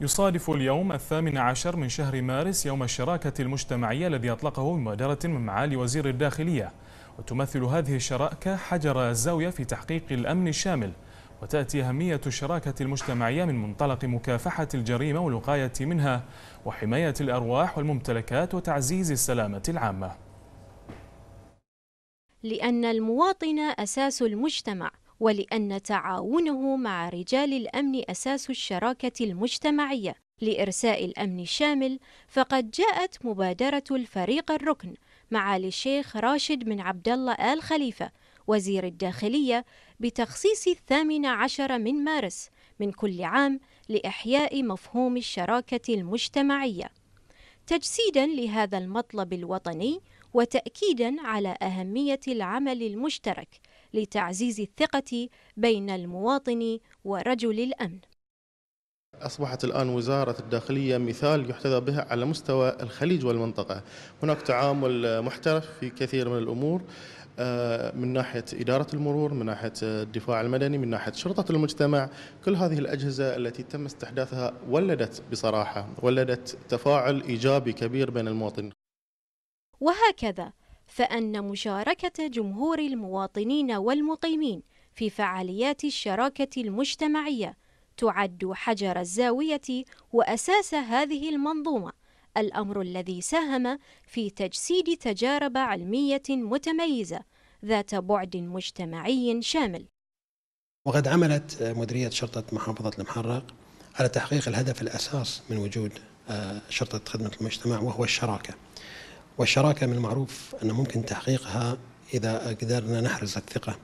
يصادف اليوم الثامن عشر من شهر مارس يوم الشراكة المجتمعية الذي أطلقه بمبادرة من معالي وزير الداخلية وتمثل هذه الشراكة حجر الزاوية في تحقيق الأمن الشامل وتأتي أهمية الشراكة المجتمعية من منطلق مكافحة الجريمة والوقاية منها وحماية الأرواح والممتلكات وتعزيز السلامة العامة لأن المواطن أساس المجتمع ولأن تعاونه مع رجال الأمن أساس الشراكة المجتمعية لإرساء الأمن الشامل فقد جاءت مبادرة الفريق الركن معالي الشيخ راشد بن عبد الله آل خليفة وزير الداخلية بتخصيص الثامن عشر من مارس من كل عام لإحياء مفهوم الشراكة المجتمعية تجسيدا لهذا المطلب الوطني وتأكيدا على أهمية العمل المشترك لتعزيز الثقة بين المواطن ورجل الأمن أصبحت الآن وزارة الداخلية مثال يحتذى بها على مستوى الخليج والمنطقة هناك تعامل محترف في كثير من الأمور آه، من ناحية إدارة المرور من ناحية الدفاع المدني من ناحية شرطة المجتمع كل هذه الأجهزة التي تم استحداثها ولدت بصراحة ولدت تفاعل إيجابي كبير بين المواطن وهكذا فأن مشاركة جمهور المواطنين والمقيمين في فعاليات الشراكة المجتمعية تعد حجر الزاوية وأساس هذه المنظومة، الأمر الذي ساهم في تجسيد تجارب علمية متميزة ذات بعد مجتمعي شامل. وقد عملت مديرية شرطة محافظة المحرق على تحقيق الهدف الأساس من وجود آه، شرطة خدمة المجتمع وهو الشراكة. والشراكة من المعروف أن ممكن تحقيقها إذا قدرنا نحرز الثقة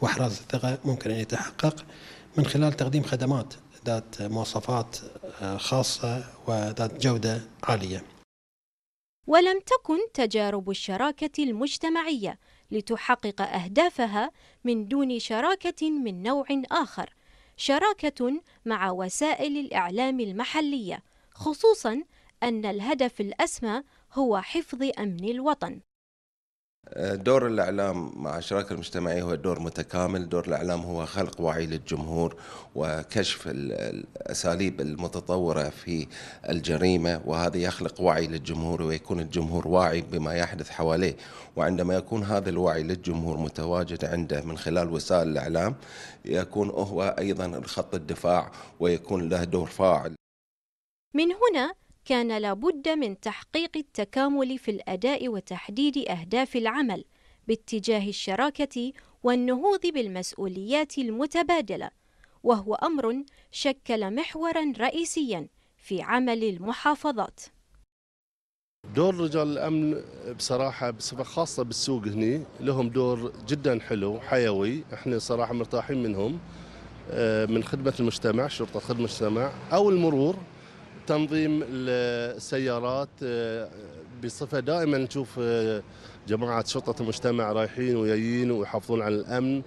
وإحراز الثقة ممكن أن يتحقق من خلال تقديم خدمات ذات مواصفات آه، خاصة وذات جودة عالية ولم تكن تجارب الشراكة المجتمعية لتحقق أهدافها من دون شراكة من نوع آخر شراكة مع وسائل الإعلام المحلية خصوصاً أن الهدف الأسمى هو حفظ أمن الوطن آه، دور الإعلام مع الشراكة المجتمعية هو دور متكامل دور الإعلام هو خلق وعي للجمهور وكشف الأساليب المتطورة في الجريمة وهذا يخلق وعي للجمهور ويكون الجمهور واعي بما يحدث حواليه وعندما يكون هذا الوعي للجمهور متواجد عنده من خلال وسائل الإعلام يكون هو أيضا الخط الدفاع ويكون له دور فاعل من هنا كان لابد من تحقيق التكامل في الأداء وتحديد أهداف العمل باتجاه الشراكة والنهوض بالمسؤوليات المتبادلة وهو أمر شكل محورا رئيسيا في عمل المحافظات دور رجال الامن بصراحه بصفه خاصه بالسوق هني لهم دور جدا حلو حيوي احنا صراحه مرتاحين منهم آه، من خدمه المجتمع شرطه خدمه المجتمع او المرور تنظيم السيارات آه، بصفه دائما نشوف آه، جماعه شرطه المجتمع رايحين وجايين ويحافظون على الامن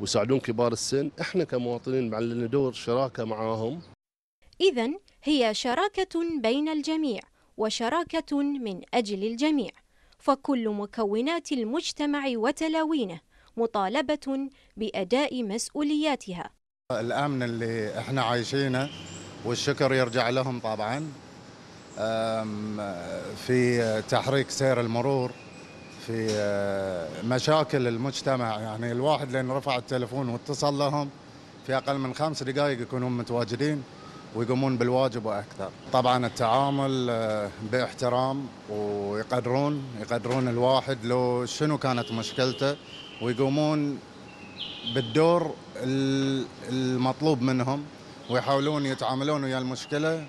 ويساعدون كبار السن، احنا كمواطنين معلنا دور شراكه معاهم. اذا هي شراكه بين الجميع وشراكه من اجل الجميع، فكل مكونات المجتمع وتلاوينه مطالبه باداء مسؤولياتها. الامن اللي احنا عايشينه والشكر يرجع لهم طبعا في تحريك سير المرور في أه، مشاكل المجتمع يعني الواحد لين رفع التلفون واتصل لهم في اقل من خمس دقائق يكونون متواجدين ويقومون بالواجب واكثر. طبعا التعامل أه، باحترام ويقدرون يقدرون الواحد لو شنو كانت مشكلته ويقومون بالدور المطلوب منهم ويحاولون يتعاملون ويا المشكله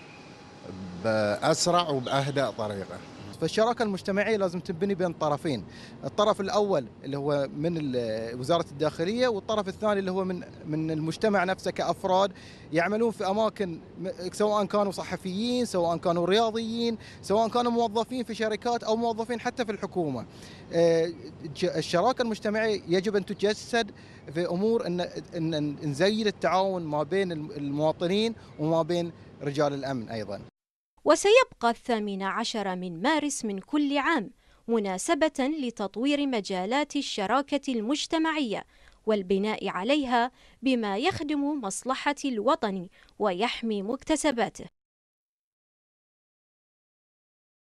باسرع وباهدأ طريقه. فالشراكه المجتمعيه لازم تنبني بين طرفين، الطرف الاول اللي هو من وزاره الداخليه والطرف الثاني اللي هو من من المجتمع نفسه كافراد يعملون في اماكن سواء كانوا صحفيين سواء كانوا رياضيين سواء كانوا موظفين في شركات او موظفين حتى في الحكومه آه، الشراكه المجتمعيه يجب ان تتجسد في امور ان ان نزيد التعاون ما بين المواطنين وما بين رجال الامن ايضا وسيبقى الثامن عشر من مارس من كل عام مناسبة لتطوير مجالات الشراكة المجتمعية والبناء عليها بما يخدم مصلحة الوطن ويحمي مكتسباته